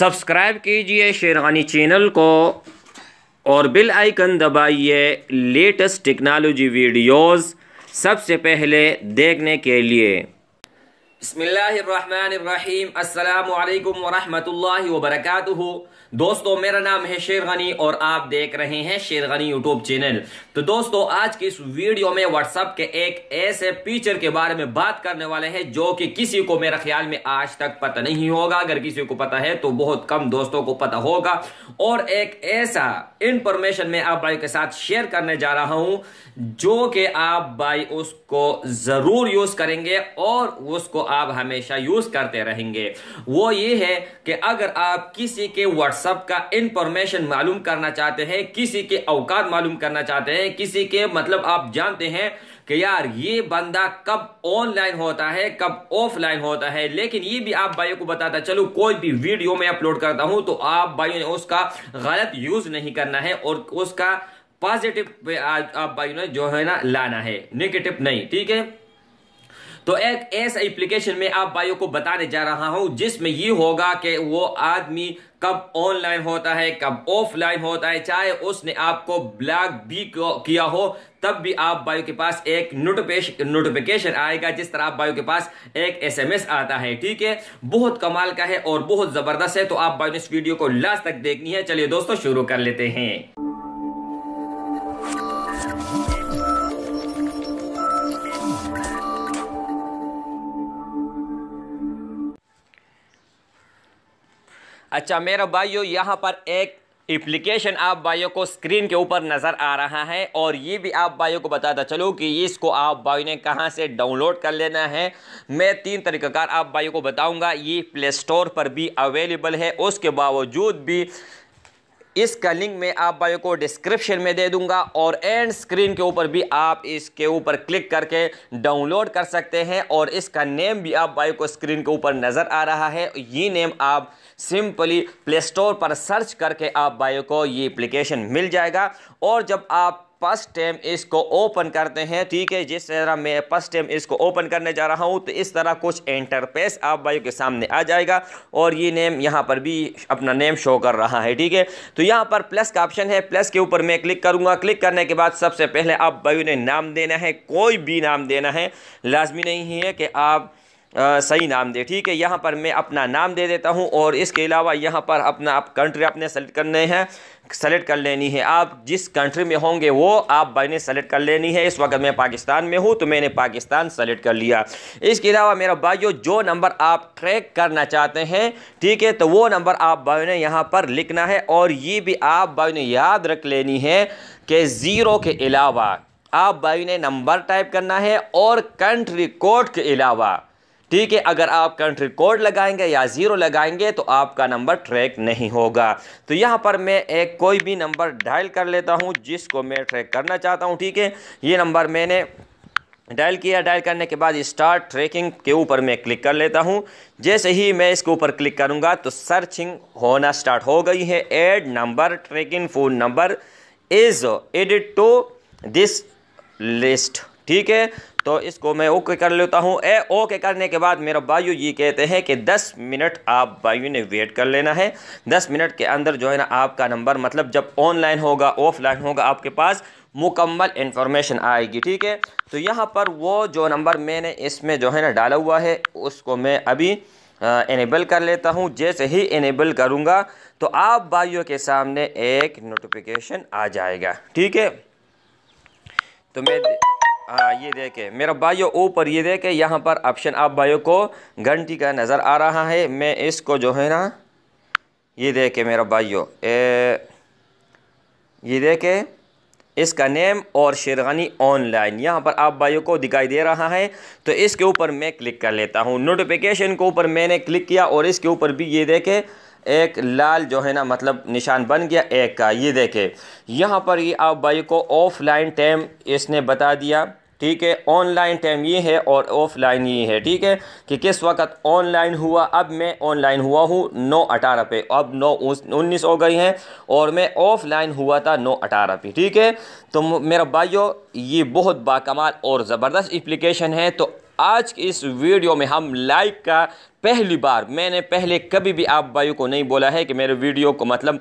subscribe कीजिए शेरानी channel को और बिल आइकन दबाइए लेटेस्ट टेक्नोलॉजी वीडियोस सबसे पहले देखने के लिए बसमीम अल्लाम वरहमल वरक दोस्तों मेरा नाम है शेर गनी और आप देख रहे हैं शेर गनी यूट्यूब चैनल तो दोस्तों आज की इस वीडियो में व्हाट्सअप के एक ऐसे फीचर के बारे में बात करने वाले हैं जो कि किसी को मेरे ख्याल में आज तक पता नहीं होगा अगर किसी को पता है तो बहुत कम दोस्तों को पता होगा और एक ऐसा इंफॉर्मेशन मैं आप भाई के साथ शेयर करने जा रहा हूँ जो कि आप भाई उसको ज़रूर यूज़ करेंगे और उसको आप हमेशा यूज करते रहेंगे वो ये है कि अगर आप किसी के व्हाट्सअप का इंफॉर्मेशन मालूम करना चाहते हैं किसी के अवकात मालूम करना चाहते हैं किसी के मतलब आप जानते हैं कि यार ये बंदा कब ऑनलाइन होता है कब ऑफलाइन होता है लेकिन ये भी आप भाइयों को बताता चलो कोई भी वीडियो में अपलोड करता हूं तो आप भाई ने उसका गलत यूज नहीं करना है और उसका पॉजिटिव आप भाई ने जो है ना लाना है नेगेटिव नहीं ठीक है तो एक ऐसा एप्लीकेशन में आप भाइयों को बताने जा रहा हूं जिसमें ये होगा कि वो आदमी कब ऑनलाइन होता है कब ऑफलाइन होता है चाहे उसने आपको ब्लॉक भी किया हो तब भी आप भाइयों के पास एक नोटिफिकेशन आएगा जिस तरह आप भाइयों के पास एक एसएमएस आता है ठीक है बहुत कमाल का है और बहुत जबरदस्त है तो आप भाइयों ने इस वीडियो को लास्ट तक देखनी है चलिए दोस्तों शुरू कर लेते हैं अच्छा मेरा भाइयों यहाँ पर एक एप्लीकेशन आप भाइयों को स्क्रीन के ऊपर नज़र आ रहा है और ये भी आप भाइयों को बताता चलो कि इसको आप भाई ने कहाँ से डाउनलोड कर लेना है मैं तीन तरीक़ाकार आप भाइयों को बताऊँगा ये प्ले स्टोर पर भी अवेलेबल है उसके बावजूद भी इसका लिंक मैं आप भाइयों को डिस्क्रिप्शन में दे दूंगा और एंड स्क्रीन के ऊपर भी आप इसके ऊपर क्लिक करके डाउनलोड कर सकते हैं और इसका नेम भी आप भाइयों को स्क्रीन के ऊपर नज़र आ रहा है ये नेम आप सिंपली प्ले स्टोर पर सर्च करके आप बायो को ये एप्लीकेशन मिल जाएगा और जब आप फर्स्ट टाइम इसको ओपन करते हैं ठीक है जिस तरह मैं फर्स्ट टाइम इसको ओपन करने जा रहा हूँ तो इस तरह कुछ इंटरफेस आप बायो के सामने आ जाएगा और ये नेम यहाँ पर भी अपना नेम शो कर रहा है ठीक है तो यहाँ पर प्लस का ऑप्शन है प्लस के ऊपर मैं क्लिक करूँगा क्लिक करने के बाद सबसे पहले आप बायो ने नाम देना है कोई भी नाम देना है लाजमी नहीं है कि आप आ, सही नाम दे ठीक है यहाँ पर मैं अपना नाम दे देता हूँ और इसके अलावा यहाँ पर अपना आप कंट्री आपने सेलेक्ट करने हैं सेलेक्ट कर लेनी है आप जिस कंट्री में होंगे वो आप बने सेलेक्ट कर लेनी है इस वक्त मैं पाकिस्तान में हूँ तो मैंने पाकिस्तान सेलेक्ट कर लिया इसके अलावा मेरा भाइयों जो नंबर आप ट्रैक करना चाहते हैं ठीक है तो वो नंबर आप भाई ने यहाँ पर लिखना है और ये भी आप भाई ने याद रख लेनी है कि ज़ीरो के अलावा आप भाई ने नंबर टाइप करना है और कंट्री कोड के अलावा ठीक है अगर आप कंट्री कोड लगाएंगे या ज़ीरो लगाएंगे तो आपका नंबर ट्रैक नहीं होगा तो यहाँ पर मैं एक कोई भी नंबर डायल कर लेता हूँ जिसको मैं ट्रैक करना चाहता हूँ ठीक है ये नंबर मैंने डायल किया डायल करने के बाद स्टार्ट ट्रैकिंग के ऊपर मैं क्लिक कर लेता हूं जैसे ही मैं इसके ऊपर क्लिक करूंगा तो सर्चिंग होना स्टार्ट हो गई है add number tracking phone number is added to this list ठीक है तो इसको मैं ओके कर लेता हूँ ए ओके करने के बाद मेरा बायू ये कहते हैं कि 10 मिनट आप बायू ने वेट कर लेना है 10 मिनट के अंदर जो है ना आपका नंबर मतलब जब ऑनलाइन होगा ऑफलाइन होगा आपके पास मुकम्मल इन्फॉर्मेशन आएगी ठीक है तो यहाँ पर वो जो नंबर मैंने इसमें जो है ना डाला हुआ है उसको मैं अभी इनेबल कर लेता हूँ जैसे ही इनेबल करूँगा तो आप भाइयों के सामने एक नोटिफिकेशन आ जाएगा ठीक है तो मैं हाँ ये देखे मेरा भाई ऊपर ये देखे यहाँ पर ऑप्शन आप भाई को घंटी का नज़र आ रहा है मैं इसको जो है ना ये देखे मेरा ए, ये देखे इसका नेम और शेरगानी ऑनलाइन यहाँ पर आप भाइयों को दिखाई दे रहा है तो इसके ऊपर मैं क्लिक कर लेता हूँ नोटिफिकेशन के ऊपर मैंने क्लिक किया और इसके ऊपर भी ये देखे एक लाल जो है ना मतलब निशान बन गया एक का ये देखे यहाँ पर ये आप भाई को ऑफलाइन टाइम इसने बता दिया ठीक है ऑनलाइन टाइम ये है और ऑफलाइन ये है ठीक है कि किस वक्त ऑनलाइन हुआ अब मैं ऑनलाइन हुआ हूँ नौ अठारह पे अब नौ उन्नीस हो गई हैं और मैं ऑफलाइन हुआ था नौ अठारह पे ठीक है तो मेरा भाइयों ये बहुत बाकमाल और ज़बरदस्त एप्लीकेशन है तो आज की इस वीडियो में हम लाइक का पहली बार मैंने पहले कभी भी आप भाइयों को नहीं बोला है कि मेरे वीडियो को मतलब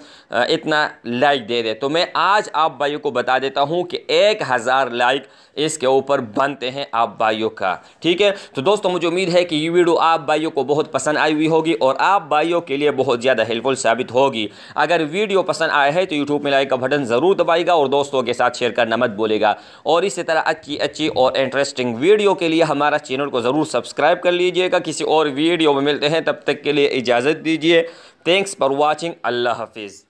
इतना लाइक दे दे तो मैं आज आप भाइयों को बता देता हूं कि एक हज़ार लाइक इसके ऊपर बनते हैं आप भाइयों का ठीक है तो दोस्तों मुझे उम्मीद है कि ये वीडियो आप भाइयों को बहुत पसंद आई हुई होगी और आप भाइयों के लिए बहुत ज़्यादा हेल्पफुल साबित होगी अगर वीडियो पसंद आया है तो यूट्यूब में लाइक का बटन ज़रूर दबाएगा और दोस्तों के साथ शेयर करना मत बोलेगा और इसी तरह अच्छी अच्छी और इंटरेस्टिंग वीडियो के लिए हमारा चैनल को ज़रूर सब्सक्राइब कर लीजिएगा किसी और वीडियो में मिलते हैं तब तक के लिए इजाज़त दीजिए थैंक्स फॉर वॉचिंग अल्लाह हाफिज़